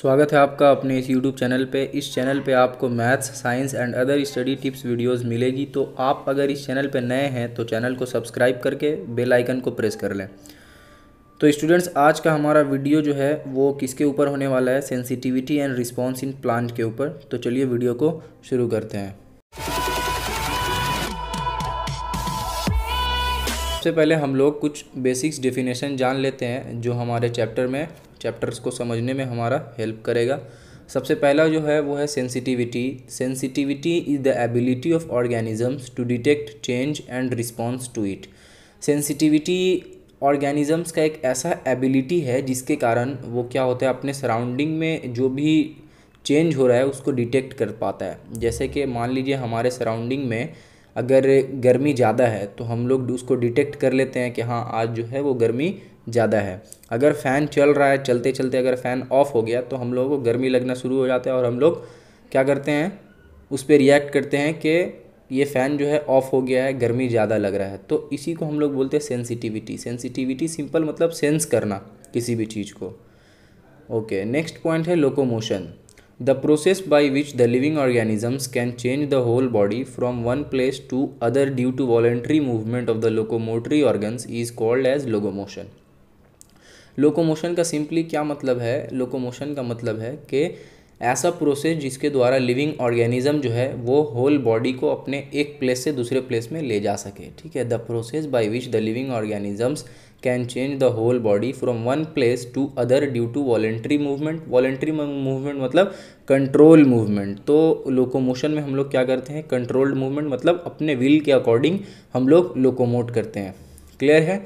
स्वागत है आपका अपने इस YouTube चैनल पे इस चैनल पे आपको maths science and other study tips videos मिलेगी तो आप अगर इस चैनल पे नए हैं तो चैनल को सब्सक्राइब करके बेल आइकन को प्रेस कर लें तो स्टूडेंट्स आज का हमारा वीडियो जो है वो किसके ऊपर होने वाला है sensitivity and response in plant के ऊपर तो चलिए वीडियो को शुरू करते हैं सबसे पहले हम लोग कुछ बेसिक्स डेफिनेशन जान लेते हैं जो हमारे चैप्टर में चैप्टर्स को समझने में हमारा हेल्प करेगा सबसे पहला जो है वो है sensitivity sensitivity is the ability of organisms to detect change and response to it sensitivity organisms का एक ऐसा एबिलिटी है जिसके कारण वो क्या होता है अपने सराउंडिंग में जो भी चेंज हो रहा है उसको डिटेक्ट कर पाता है जैसे कि मान लीजिए हमारे सराउंडिंग में अगर गर्मी ज़्यादा है तो हम लोग उसको डिटेक्ट कर लेते हैं कि हाँ आज जो है वो गर्मी ज़्यादा है अगर फ़ैन चल रहा है चलते चलते अगर फ़ैन ऑफ हो गया तो हम लोगों को गर्मी लगना शुरू हो जाता है और हम लोग क्या करते हैं उस पर रिएक्ट करते हैं कि ये फ़ैन जो है ऑफ़ हो गया है गर्मी ज़्यादा लग रहा है तो इसी को हम लोग बोलते हैं सेंसिटिविटी सेंसिटिविटी सिंपल मतलब सेंस करना किसी भी चीज़ को ओके नेक्स्ट पॉइंट है locomotion the process by which the living organisms can change the whole body from one place to other due to voluntary movement of the locomotory organs is called as locomotion locomotion का simply क्या मतलब है locomotion का मतलब है कि ऐसा process जिसके द्वारा लिविंग ऑर्गेनिज्म जो है वो होल बॉडी को अपने एक प्लेस से दूसरे प्लेस में ले जा सके ठीक है the process by which the living organisms can change the whole body from one place to other due to voluntary movement voluntary movement मतलब कंट्रोल मूवमेंट तो लोकोमोशन में हम लोग क्या करते हैं कंट्रोल्ड मूवमेंट मतलब अपने विल के अकॉर्डिंग हम लोग लोकोमोट करते हैं क्लियर है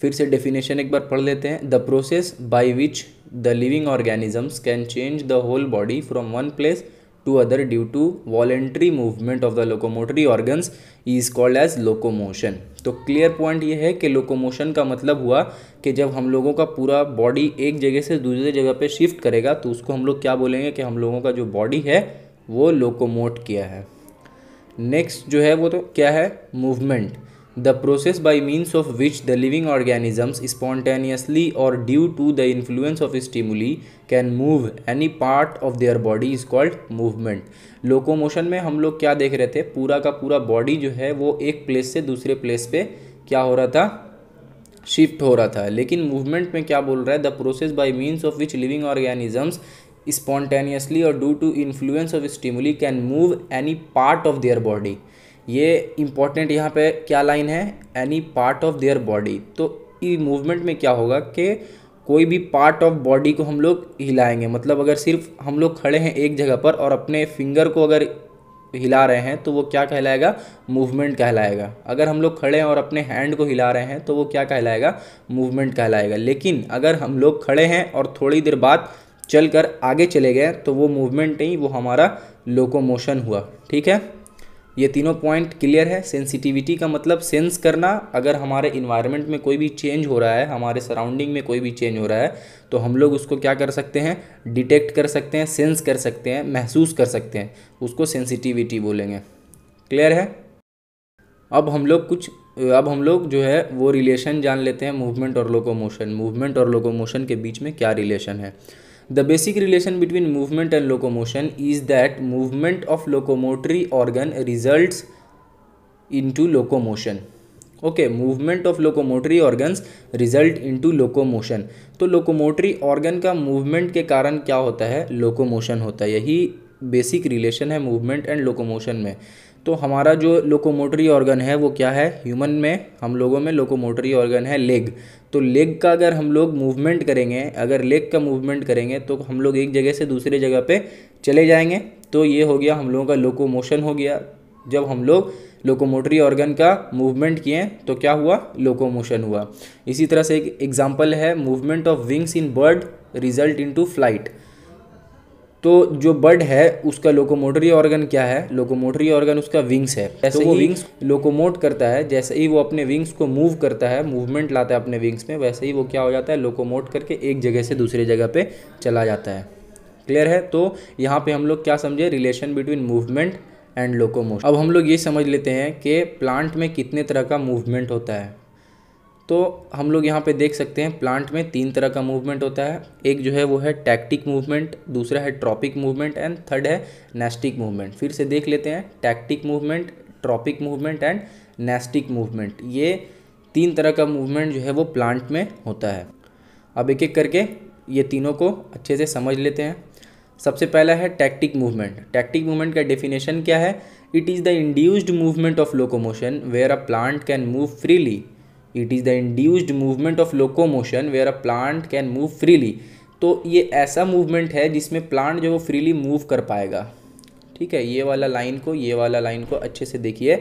फिर से डेफिनेशन एक बार पढ़ लेते हैं the process by which the living organisms can change the whole body from one place to other due to voluntary movement of the locomotory organs is called as locomotion तो clear point ये है कि locomotion का मतलब हुआ कि जब हम लोगों का पूरा बॉडी एक जगह से दूसरे जगह पे शिफ्ट करेगा तो उसको हम लोग क्या बोलेंगे कि हम लोगों का जो बॉडी है वो लोकोमोट किया है नेक्स्ट जो है वो तो क्या है movement the process by means of which the living organisms spontaneously और due to the influence of stimuli can move any part of their body is called movement locomotion में हम लोग क्या देख रहे थे पूरा का पूरा बॉडी जो है वो एक प्लेस से दूसरे प्लेस पे क्या हो रहा था शिफ्ट हो रहा था लेकिन मूवमेंट में क्या बोल रहा है the process by means of which living organisms spontaneously और due to influence of stimuli can move any part of their body ये इम्पॉर्टेंट यहाँ पे क्या लाइन है any part of their body तो ई मूवमेंट में क्या होगा कि कोई भी पार्ट ऑफ बॉडी को हम लोग हिलाएंगे मतलब अगर सिर्फ हम लोग खड़े हैं एक जगह पर और अपने फिंगर को अगर हिला रहे हैं तो वो क्या कहलाएगा मूवमेंट कहलाएगा अगर हम लोग खड़े हैं और अपने हैंड को हिला रहे हैं तो वो क्या कहलाएगा मूवमेंट कहलाएगा लेकिन अगर हम लोग खड़े हैं और थोड़ी देर बाद चल कर आगे चले गए तो वो मूवमेंट नहीं वो हमारा लोकोमोशन हुआ ठीक है ये तीनों पॉइंट क्लियर है सेंसिटिविटी का मतलब सेंस करना अगर हमारे इन्वायरमेंट में कोई भी चेंज हो रहा है हमारे सराउंडिंग में कोई भी चेंज हो रहा है तो हम लोग उसको क्या कर सकते हैं डिटेक्ट कर सकते हैं सेंस कर सकते हैं महसूस कर सकते हैं उसको सेंसिटिविटी बोलेंगे क्लियर है अब हम लोग कुछ अब हम लोग जो है वो रिलेशन जान लेते हैं मूवमेंट और लोकोमोशन मूवमेंट और लोकोमोशन के बीच में क्या रिलेशन है the basic relation between movement and locomotion is that movement of locomotory organ result in to locomotion okay movement of locomotory organ result in to locomotion तो locomotory organ का movement के कारण क्या होता है लोकोमोशन होता है यही बेसिक रिलेशन है मूवमेंट एंड लोकोमोशन में तो हमारा जो लोकोमोटरी ऑर्गन है वो क्या है ह्यूमन में हम लोगों में लोकोमोटरी ऑर्गन है लेग तो लेग का अगर हम लोग मूवमेंट करेंगे अगर लेग का मूवमेंट करेंगे तो हम लोग एक जगह से दूसरे जगह पे चले जाएंगे तो ये हो गया हम लोगों का लोकोमोशन हो गया जब हम लोग लोकोमोटरी ऑर्गन का मूवमेंट किए तो क्या हुआ लोकोमोशन हुआ इसी तरह से एक एग्जाम्पल है movement of wings in bird result in to flight तो जो बर्ड है उसका लोकोमोटरी ऑर्गन क्या है लोकोमोटरी ऑर्गन उसका विंग्स है जैसे तो वो विंग्स लोकोमोट करता है जैसे ही वो अपने विंग्स को मूव करता है मूवमेंट लाता है अपने विंग्स में वैसे ही वो क्या हो जाता है लोकोमोट करके एक जगह से दूसरे जगह पे चला जाता है क्लियर है तो यहाँ पे हम लोग क्या समझे relation between movement and locomotion अब हम लोग ये समझ लेते हैं कि प्लांट में कितने तरह का मूवमेंट होता है तो हम लोग यहाँ पे देख सकते हैं प्लांट में तीन तरह का मूवमेंट होता है एक जो है वो है टैक्टिक मूवमेंट दूसरा है ट्रॉपिक मूवमेंट एंड थर्ड है नेस्टिक मूवमेंट फिर से देख लेते हैं tactic movement tropic movement and nastic movement ये तीन तरह का मूवमेंट जो है वो प्लांट में होता है अब एक एक करके ये तीनों को अच्छे से समझ लेते हैं सबसे पहला है टैक्टिक मूवमेंट टैक्टिक मूवमेंट का डेफिनेशन क्या है it is the induced movement of locomotion where a plant can move freely it is the induced movement of locomotion where a plant can move freely तो ये ऐसा movement है जिसमें plant जो वो फ्रीली मूव कर पाएगा ठीक है ये वाला लाइन को ये वाला लाइन को अच्छे से देखिए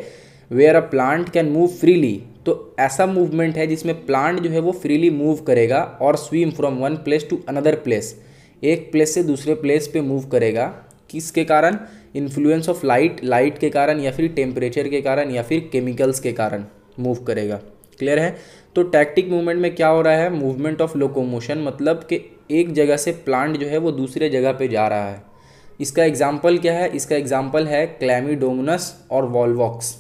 where a plant can move freely तो ऐसा मूवमेंट है जिसमें प्लांट जो है वो फ्रीली मूव करेगा और swim from one place to another place एक प्लेस से दूसरे प्लेस पे मूव करेगा किसके कारण इन्फ्लुएंस ऑफ लाइट लाइट के कारण या फिर टेम्परेचर के कारण या फिर केमिकल्स के कारण मूव करेगा क्लियर है तो टैक्टिक मूवमेंट में क्या हो रहा है मूवमेंट ऑफ लोकोमोशन मतलब कि एक जगह से प्लांट जो है वो दूसरे जगह पे जा रहा है इसका एग्जाम्पल क्या है इसका एग्जाम्पल है क्लैमीडोमनस और वॉलवॉक्स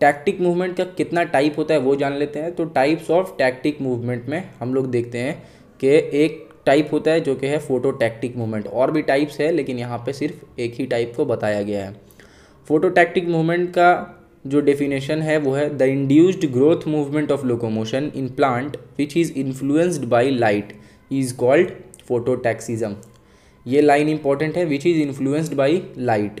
टैक्टिक मूवमेंट का कितना टाइप होता है वो जान लेते हैं तो टाइप्स ऑफ टैक्टिक मूवमेंट में हम लोग देखते हैं कि एक टाइप होता है जो कि है फोटो टैक्टिक मूवमेंट और भी टाइप्स है लेकिन यहाँ पे सिर्फ एक ही टाइप को बताया गया है फोटो टैक्टिक मूवमेंट का जो डेफिनेशन है वो है the induced growth movement of locomotion in plant which is influenced by light is called phototaxism ये लाइन इंपॉर्टेंट है which is influenced by light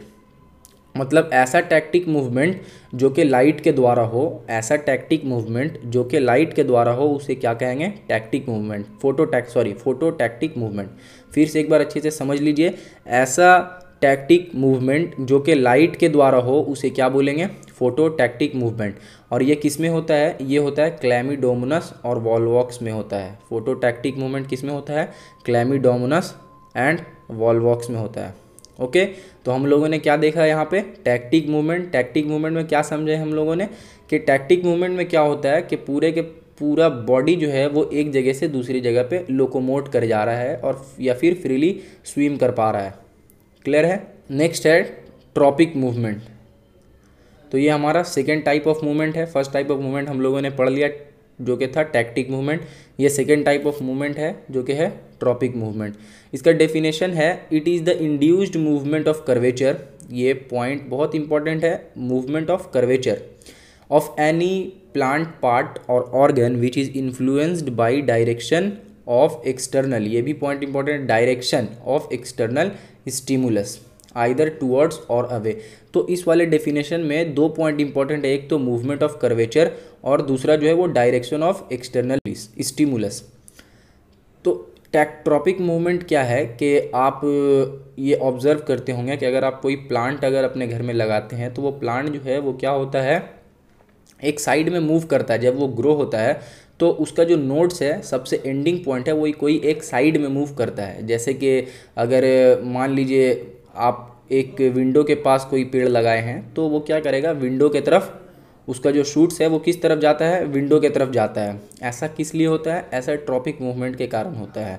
मतलब ऐसा टैक्टिक मूवमेंट जो कि लाइट के द्वारा हो ऐसा टैक्टिक मूवमेंट जो कि लाइट के द्वारा हो उसे क्या कहेंगे टैक्टिक मूवमेंट फोटो टैक् सॉरी फोटो टैक्टिक मूवमेंट फिर से एक बार अच्छे से समझ लीजिए ऐसा टैक्टिक मूवमेंट जो कि लाइट के द्वारा हो उसे क्या बोलेंगे फोटोटैक्टिक मूवमेंट और ये किस में होता है ये होता है क्लैमीडोमनस और वॉलवॉक्स में होता है फोटोटैक्टिक मूवमेंट किस में होता है क्लैमीडोमनस एंड वॉलवॉक्स में होता है ओके तो हम लोगों ने क्या देखा यहाँ पे टैक्टिक मूवमेंट टैक्टिक मूवमेंट में क्या समझे हम लोगों ने कि टैक्टिक मूवमेंट में क्या होता है कि पूरे के पूरा बॉडी जो है वो एक जगह से दूसरी जगह पे लोकोमोट कर जा रहा है और या फिर फ्रीली स्विम कर पा रहा है क्लियर है नेक्स्ट है ट्रॉपिक मूवमेंट तो ये हमारा सेकेंड टाइप ऑफ मूवमेंट है फर्स्ट टाइप ऑफ मूवमेंट हम लोगों ने पढ़ लिया जो कि था टैक्टिक मूवमेंट ये सेकेंड टाइप ऑफ मूवमेंट है जो कि है ट्रॉपिक मूवमेंट इसका डेफिनेशन है it is the induced movement of curvature ये पॉइंट बहुत इंपॉर्टेंट है movement of curvature of any plant part और organ which is influenced by direction of external ये भी point important direction of external stimulus either towards और away तो इस वाले डेफिनेशन में दो पॉइंट इंपॉर्टेंट है एक तो मूवमेंट ऑफ कर्वेचर और दूसरा जो है वो डायरेक्शन ऑफ एक्सटर्नल स्टिमुलस तो टैक्ट्रॉपिक मूवमेंट क्या है कि आप ये ऑब्जर्व करते होंगे कि अगर आप कोई प्लांट अगर अपने घर में लगाते हैं तो वो प्लांट जो है वो क्या होता है एक साइड में मूव करता है जब वो ग्रो होता है तो उसका जो नोट्स है सबसे एंडिंग पॉइंट है वो कोई एक साइड में मूव करता है जैसे कि अगर मान लीजिए आप एक विंडो के पास कोई पेड़ लगाए हैं तो वो क्या करेगा विंडो के तरफ उसका जो शूट्स है वो किस तरफ जाता है विंडो के तरफ जाता है ऐसा किस लिए होता है ऐसा ट्रॉपिक मूवमेंट के कारण होता है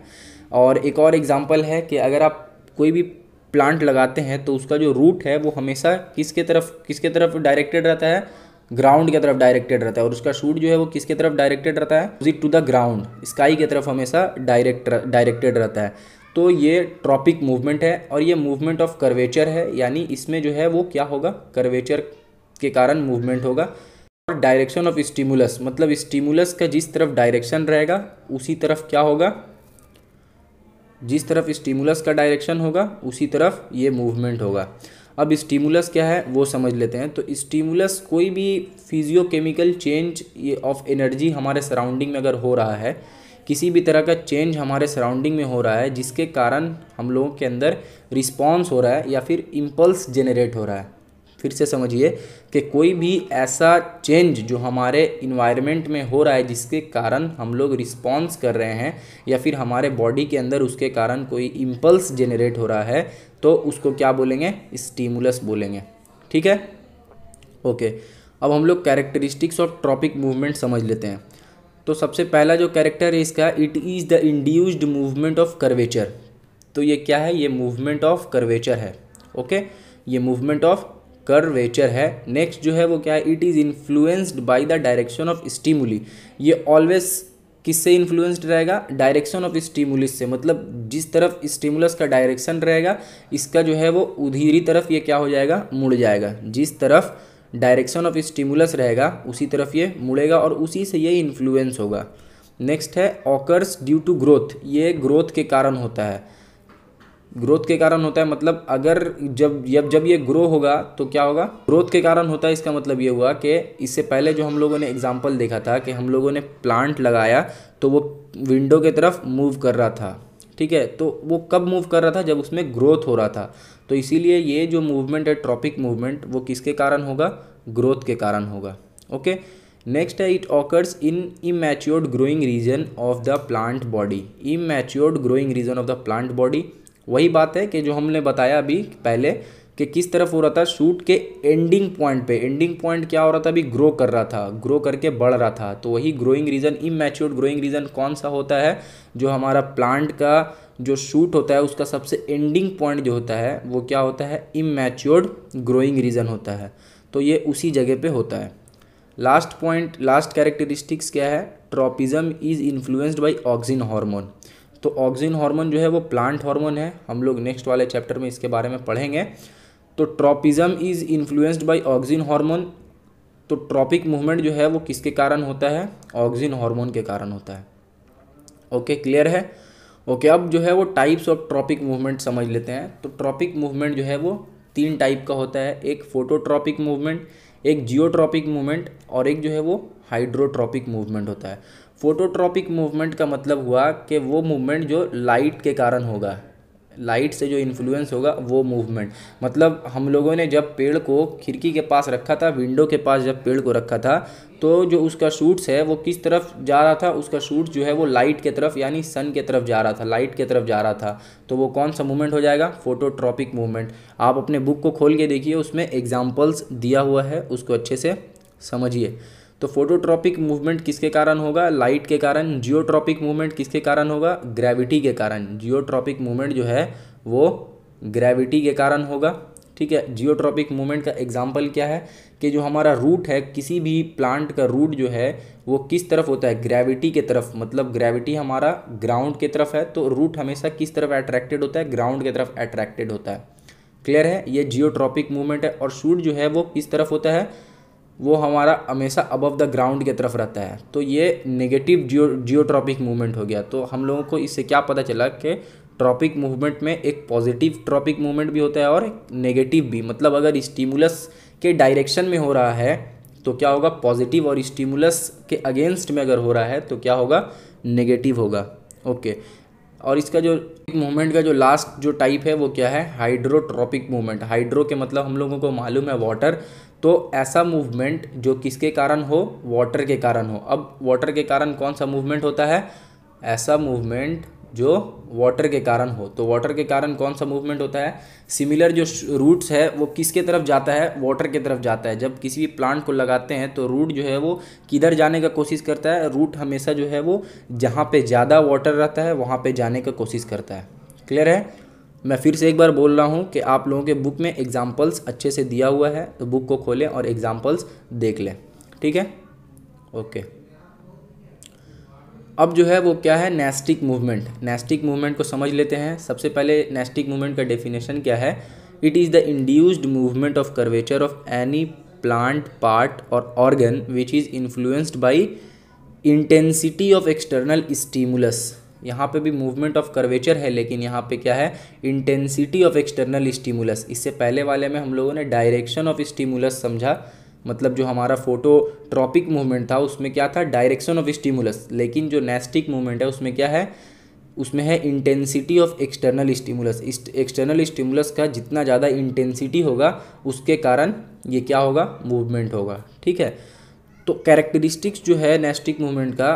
और एक और एग्ज़ाम्पल है कि अगर आप कोई भी प्लांट लगाते हैं तो उसका जो रूट है वो हमेशा किसके तरफ किसके तरफ डायरेक्टेड रहता है ग्राउंड की तरफ डायरेक्टेड रहता है और उसका शूट जो है वो किसके तरफ डायरेक्टेड रहता है टू द ग्राउंड स्काई की तरफ हमेशा डायरेक्ट डायरेक्टेड रहता है तो ये ट्रॉपिक मूवमेंट है और ये मूवमेंट ऑफ कर्वेचर है यानी इसमें जो है वो क्या होगा कर्वेचर के कारण मूवमेंट होगा और डायरेक्शन ऑफ स्टिमुलस मतलब स्टिमुलस का जिस तरफ डायरेक्शन रहेगा उसी तरफ क्या होगा जिस तरफ स्टिमुलस का डायरेक्शन होगा उसी तरफ ये मूवमेंट होगा अब स्टिमुलस क्या है वो समझ लेते हैं तो स्टिमुलस कोई भी फिजियोकेमिकल चेंज ऑफ एनर्जी हमारे सराउंडिंग में अगर हो रहा है किसी भी तरह का चेंज हमारे सराउंडिंग में हो रहा है जिसके कारण हम लोगों के अंदर रिस्पॉन्स हो रहा है या फिर इम्पल्स जेनरेट हो रहा है फिर से समझिए कि कोई भी ऐसा चेंज जो हमारे इन्वायरमेंट में हो रहा है जिसके कारण हम लोग रिस्पॉन्स कर रहे हैं या फिर हमारे बॉडी के अंदर उसके कारण कोई इम्पल्स जेनरेट हो रहा है तो उसको क्या बोलेंगे स्टीमुलस बोलेंगे ठीक है ओके अब हम लोग कैरेक्टरिस्टिक्स ऑफ ट्रॉपिक मूवमेंट समझ लेते हैं तो सबसे पहला जो कैरेक्टर है इसका it is the induced movement of curvature तो ये क्या है ये मूवमेंट ऑफ करवेचर है ओके ये मूवमेंट ऑफ करवेचर है नेक्स्ट जो है वो क्या है it is influenced by the direction of stimuli ये ऑलवेज किससे इन्फ्लुएंस्ड रहेगा डायरेक्शन ऑफ स्टीमुलिस से मतलब जिस तरफ स्टीमुलस का डायरेक्शन रहेगा इसका जो है वो उधीरी तरफ ये क्या हो जाएगा मुड़ जाएगा जिस तरफ डायरेक्शन ऑफ स्टिमुलस रहेगा उसी तरफ ये मुड़ेगा और उसी से ये इन्फ्लुएंस होगा नेक्स्ट है ऑकर्स ड्यू टू ग्रोथ ये ग्रोथ के कारण होता है ग्रोथ के कारण होता है मतलब अगर जब जब जब ये ग्रो होगा तो क्या होगा ग्रोथ के कारण होता है इसका मतलब ये हुआ कि इससे पहले जो हम लोगों ने एग्जाम्पल देखा था कि हम लोगों ने प्लांट लगाया तो वो विंडो के तरफ मूव कर रहा था ठीक है तो वो कब मूव कर रहा था जब उसमें ग्रोथ हो रहा था तो इसीलिए ये जो मूवमेंट है ट्रॉपिक मूवमेंट वो किसके कारण होगा ग्रोथ के कारण होगा ओके नेक्स्ट है it occurs in immatured growing region of the plant body immatured growing region of the plant body वही बात है कि जो हमने बताया अभी पहले कि किस तरफ हो रहा था शूट के एंडिंग पॉइंट पे एंडिंग पॉइंट क्या हो रहा था अभी ग्रो कर रहा था ग्रो करके बढ़ रहा था तो वही growing region immatured growing region कौन सा होता है जो हमारा प्लांट का जो शूट होता है उसका सबसे एंडिंग पॉइंट जो होता है वो क्या होता है इमेच्योर्ड ग्रोइंग रीजन होता है तो ये उसी जगह पे होता है लास्ट पॉइंट लास्ट कैरेक्टरिस्टिक्स क्या है tropism is influenced by auxin hormone तो ऑक्सिन हार्मोन जो है वो प्लांट हार्मोन है हम लोग नेक्स्ट वाले चैप्टर में इसके बारे में पढ़ेंगे तो tropism is influenced by auxin hormone तो ट्रॉपिक मूवमेंट जो है वो किसके कारण होता है ऑक्सिन हार्मोन के कारण होता है ओके okay, क्लियर है ओके अब जो है वो टाइप्स ऑफ ट्रॉपिक मूवमेंट समझ लेते हैं तो ट्रॉपिक मूवमेंट जो है वो तीन टाइप का होता है एक फोटोट्रॉपिक मूवमेंट एक जियोट्रॉपिक मूवमेंट और एक जो है वो हाइड्रोट्रॉपिक मूवमेंट होता है फोटोट्रॉपिक मूवमेंट का मतलब हुआ कि वो मूवमेंट जो लाइट के कारण होगा लाइट से जो इन्फ्लुएंस होगा वो मूवमेंट मतलब हम लोगों ने जब पेड़ को खिड़की के पास रखा था विंडो के पास जब पेड़ को रखा था तो जो उसका शूट्स है वो किस तरफ जा रहा था उसका शूट जो है वो लाइट के तरफ यानी सन के तरफ जा रहा था लाइट के तरफ जा रहा था तो वो कौन सा मूवमेंट हो जाएगा फोटोट्रॉपिक मूवमेंट आप अपने बुक को खोल के देखिए उसमें एग्जाम्पल्स दिया हुआ है उसको अच्छे से समझिए तो फोटोट्रॉपिक मूवमेंट किसके कारण होगा लाइट के कारण जियोट्रॉपिक मूवमेंट किसके कारण होगा ग्रेविटी के कारण जियोट्रॉपिक मूवमेंट जो है वो ग्रेविटी के कारण होगा ठीक है जियोट्रॉपिक मूवमेंट का एग्जाम्पल क्या है कि जो हमारा रूट है किसी भी प्लांट का रूट जो है वो किस तरफ होता है ग्रेविटी के तरफ मतलब ग्रेविटी हमारा ग्राउंड के तरफ है तो रूट हमेशा किस तरफ अट्रैक्टेड होता है ग्राउंड के तरफ अट्रैक्टेड होता है क्लियर है ये जियोट्रॉपिक मूवमेंट है और शूट जो है वो किस तरफ होता है वो हमारा हमेशा अबव द ग्राउंड की तरफ रहता है तो ये नेगेटिव जियो जियोट्रॉपिक मूवमेंट हो गया तो हम लोगों को इससे क्या पता चला कि ट्रॉपिक मूवमेंट में एक पॉजिटिव ट्रॉपिक मूवमेंट भी होता है और नेगेटिव भी मतलब अगर स्टीमुलस के डायरेक्शन में हो रहा है तो क्या होगा पॉजिटिव और स्टीमुलस के अगेंस्ट में अगर हो रहा है तो क्या होगा नेगेटिव होगा ओके और इसका जो मूवमेंट का जो लास्ट जो टाइप है वो क्या है हाइड्रोट्रॉपिक मूवमेंट हाइड्रो के मतलब हम लोगों को मालूम है वाटर तो ऐसा मूवमेंट जो किसके कारण हो वाटर के कारण हो अब वाटर के कारण कौन सा मूवमेंट होता है ऐसा मूवमेंट जो वाटर के कारण हो तो वाटर के कारण कौन सा मूवमेंट होता है सिमिलर जो रूट्स है वो किसके तरफ जाता है वाटर के तरफ जाता है जब किसी भी प्लांट को लगाते हैं तो रूट जो है वो किधर जाने का कोशिश करता है रूट हमेशा जो है वो जहाँ पे ज़्यादा वाटर रहता है वहाँ पे जाने का कोशिश करता है क्लियर है मैं फिर से एक बार बोल रहा हूँ कि आप लोगों के बुक में एग्जाम्पल्स अच्छे से दिया हुआ है तो बुक को खोलें और एग्जाम्पल्स देख लें ठीक है ओके अब जो है वो क्या है नेस्टिक मूवमेंट नेस्टिक मूवमेंट को समझ लेते हैं सबसे पहले नेस्टिक मूवमेंट का डेफिनेशन क्या है it is the induced movement of curvature of any plant part और organ which is influenced by intensity of external stimulus यहाँ पे भी मूवमेंट ऑफ कर्वेचर है लेकिन यहाँ पे क्या है इंटेंसिटी ऑफ एक्सटर्नल स्टीमुलस इससे पहले वाले में हम लोगों ने डायरेक्शन ऑफ स्टीमुलस समझा मतलब जो हमारा फोटो ट्रॉपिक मूवमेंट था उसमें क्या था डायरेक्शन ऑफ स्टिमुलस लेकिन जो नेस्टिक मूवमेंट है उसमें क्या है उसमें है intensity of external stimulus external stimulus का जितना ज़्यादा इंटेंसिटी होगा उसके कारण ये क्या होगा मूवमेंट होगा ठीक है तो कैरेक्टरिस्टिक्स जो है नेस्टिक मूवमेंट का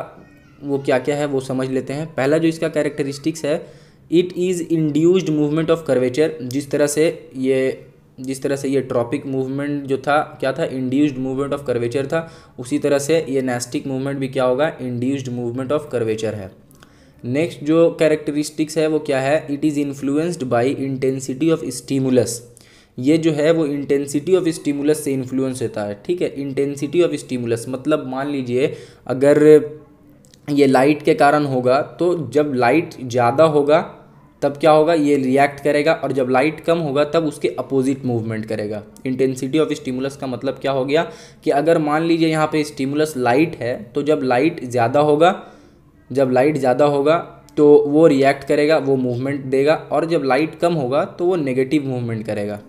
वो क्या क्या है वो समझ लेते हैं पहला जो इसका कैरेक्टरिस्टिक्स है it is induced movement of curvature जिस तरह से ये जिस तरह से ये ट्रॉपिक मूवमेंट जो था क्या था इंड्यूस्ड मूवमेंट ऑफ कर्वेचर था उसी तरह से ये नेस्टिक मूवमेंट भी क्या होगा इंड्यूस्ड मूवमेंट ऑफ कर्वेचर है नेक्स्ट जो कैरेक्टरिस्टिक्स है वो क्या है it is influenced by intensity of stimulus ये जो है वो इंटेंसिटी ऑफ स्टीमुलस से इन्फ्लुएंस होता है ठीक है इंटेंसिटी ऑफ स्टीमुलस मतलब मान लीजिए अगर ये लाइट के कारण होगा तो जब लाइट ज़्यादा होगा तब क्या होगा ये रिएक्ट करेगा और जब लाइट कम होगा तब उसके अपोजिट मूवमेंट करेगा इंटेंसिटी ऑफ स्टिमुलस का मतलब क्या हो गया कि अगर मान लीजिए यहाँ पे स्टिमुलस लाइट है तो जब लाइट ज़्यादा होगा जब लाइट ज़्यादा होगा तो वो रिएक्ट करेगा वो मूवमेंट देगा और जब लाइट कम होगा तो वो नेगेटिव मूवमेंट करेगा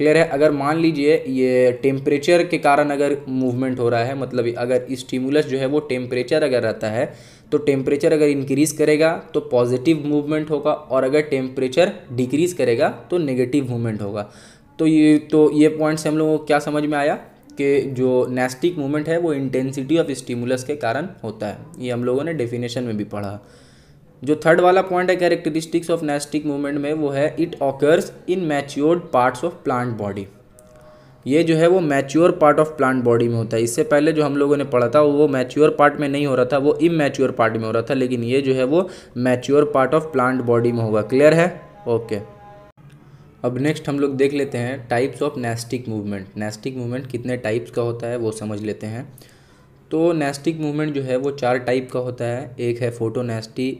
क्लियर है अगर मान लीजिए ये टेम्परेचर के कारण अगर मूवमेंट हो रहा है मतलब अगर स्टिमुलस जो है वो टेम्परेचर अगर रहता है तो टेम्परेचर अगर इंक्रीज़ करेगा तो पॉजिटिव मूवमेंट होगा और अगर टेम्परेचर डिक्रीज़ करेगा तो नेगेटिव मूवमेंट होगा तो ये तो ये पॉइंट से हम लोगों को क्या समझ में आया कि जो नेस्टिक मूवमेंट है वो इंटेंसिटी ऑफ स्टिमुलस के कारण होता है ये हम लोगों ने डेफिनेशन में भी पढ़ा जो थर्ड वाला पॉइंट है कैरेक्टरिस्टिक्स ऑफ नेस्टिक मूवमेंट में वो है it occurs in matured parts of plant body ये जो है वो mature part of plant body में होता है इससे पहले जो हम लोगों ने पढ़ा था वो मैच्योर पार्ट में नहीं हो रहा था वो इमेच्योर पार्ट में हो रहा था लेकिन ये जो है वो mature part of plant body में होगा क्लियर है ओके okay. अब नेक्स्ट हम लोग देख लेते हैं types of nastic movement nastic movement कितने टाइप्स का होता है वो समझ लेते हैं तो नेस्टिक मूवमेंट जो है वो चार टाइप का होता है एक है फोटोनेस्टी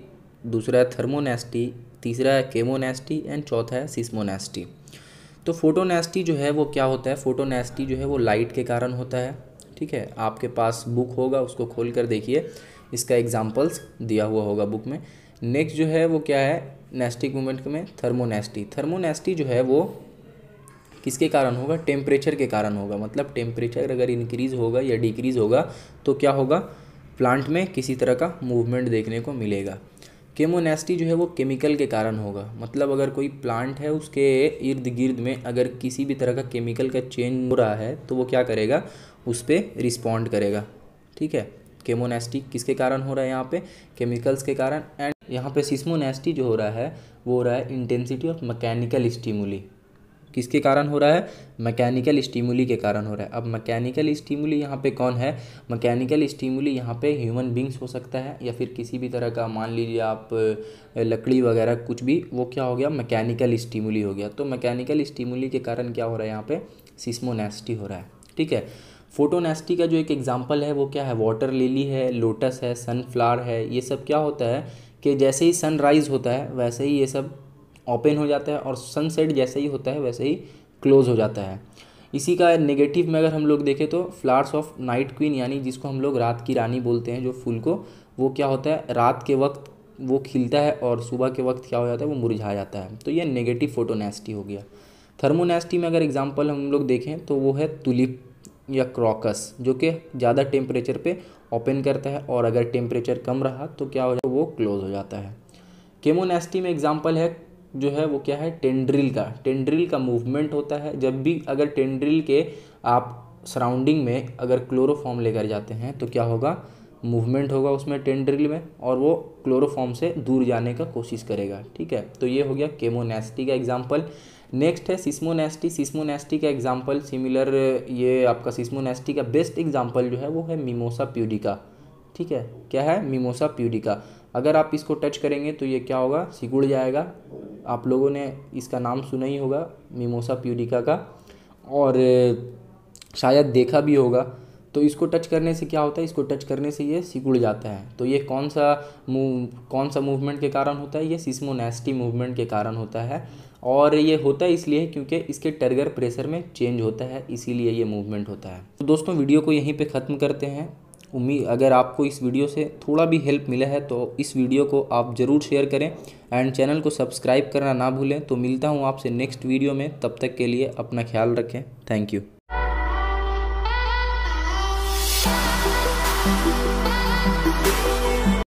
दूसरा है थर्मोनेस्टी तीसरा है केमोनेस्टी एंड चौथा है सिस्मोनेस्टी तो फोटोनेस्टी जो है वो क्या होता है फोटोनेस्टी जो है वो लाइट के कारण होता है ठीक है आपके पास बुक होगा उसको खोल कर देखिए इसका एग्जाम्पल्स दिया हुआ होगा बुक में नेक्स्ट जो है वो क्या है नेस्टिक मूवमेंट में थर्मोनेस्टी थर्मोनेस्टी जो है वो किसके कारण होगा टेम्परेचर के कारण होगा मतलब टेम्परेचर अगर इंक्रीज़ होगा या डिक्रीज़ होगा तो क्या होगा प्लांट में किसी तरह का मूवमेंट देखने को मिलेगा केमोनेस्टी जो है वो केमिकल के कारण होगा मतलब अगर कोई प्लांट है उसके इर्द गिर्द में अगर किसी भी तरह का केमिकल का चेंज हो रहा है तो वो क्या करेगा उस पर रिस्पॉन्ड करेगा ठीक है केमोनेस्टी किसके कारण हो रहा है यहाँ पे केमिकल्स के कारण एंड यहाँ पे सिस्मोनेस्टी जो हो रहा है वो हो रहा है इंटेंसिटी ऑफ मैकेनिकल स्टिमुली किसके कारण हो रहा है मैकेनिकल स्टीमुली के कारण हो रहा है अब मैकेनिकल स्टीमुली यहाँ पे कौन है मैकेनिकल स्टीमुली यहाँ पे ह्यूमन बींग्स हो सकता है या फिर किसी भी तरह का मान लीजिए आप लकड़ी वगैरह कुछ भी वो क्या हो गया मैकेनिकल स्टीमुली हो गया तो मैकेनिकल स्टीमुली के कारण क्या हो रहा है यहाँ पे सिस्मोनेस्टी हो रहा है ठीक है फोटोनेस्टी का जो एक एग्जाम्पल है वो क्या है वाटर लिली है लोटस है सनफ्लावर है ये सब क्या होता है कि जैसे ही सनराइज़ होता है वैसे ही ये सब ओपन हो जाता है और सनसेट जैसे ही होता है वैसे ही क्लोज हो जाता है इसी का नेगेटिव में अगर हम लोग देखें तो फ्लावर्स ऑफ नाइट क्वीन यानी जिसको हम लोग रात की रानी बोलते हैं जो फूल को वो क्या होता है रात के वक्त वो खिलता है और सुबह के वक्त क्या हो जाता है वो मुरझा जाता है तो ये नेगेटिव फोटोनेस्टी हो गया थर्मोनेस्टी में अगर एग्जाम्पल हम लोग देखें तो वो है तुलिप या क्रॉकस जो कि ज़्यादा टेम्परेचर पे ओपन करता है और अगर टेम्परेचर कम रहा तो क्या हो जाता है वो क्लोज हो जाता है केमोनेस्टी में एग्जाम्पल है जो है वो क्या है टेंड्रिल का टेंड्रिल का मूवमेंट होता है जब भी अगर टेंड्रिल के आप सराउंडिंग में अगर क्लोरोफॉर्म लेकर जाते हैं तो क्या होगा मूवमेंट होगा उसमें टेंड्रिल में और वो क्लोरोफॉर्म से दूर जाने का कोशिश करेगा ठीक है तो ये हो गया केमोनेस्टी का एग्जाम्पल नेक्स्ट है सिस्मोनेस्टी सिस्मोनेस्टी का एग्जाम्पल सिमिलर ये आपका सिस्मोनेस्टी का बेस्ट एग्जाम्पल जो है वो है मीमोसा प्यूडिका ठीक है क्या है मीमोसा प्यूडिका अगर आप इसको टच करेंगे तो ये क्या होगा सिकुड़ जाएगा आप लोगों ने इसका नाम सुना ही होगा मीमोसा प्यूरिका का और शायद देखा भी होगा तो इसको टच करने से क्या होता है इसको टच करने से ये सिकुड़ जाता है तो ये कौन सा मूव कौन सा मूवमेंट के कारण होता है ये सिस्मोनेस्टी मूवमेंट के कारण होता है और ये होता है इसलिए क्योंकि इसके टर्गर प्रेशर में चेंज होता है इसीलिए ये मूवमेंट होता है तो दोस्तों वीडियो को यहीं पे ख़त्म करते हैं उम्मीद अगर आपको इस वीडियो से थोड़ा भी हेल्प मिला है तो इस वीडियो को आप ज़रूर शेयर करें एंड चैनल को सब्सक्राइब करना ना भूलें तो मिलता हूँ आपसे नेक्स्ट वीडियो में तब तक के लिए अपना ख्याल रखें थैंक यू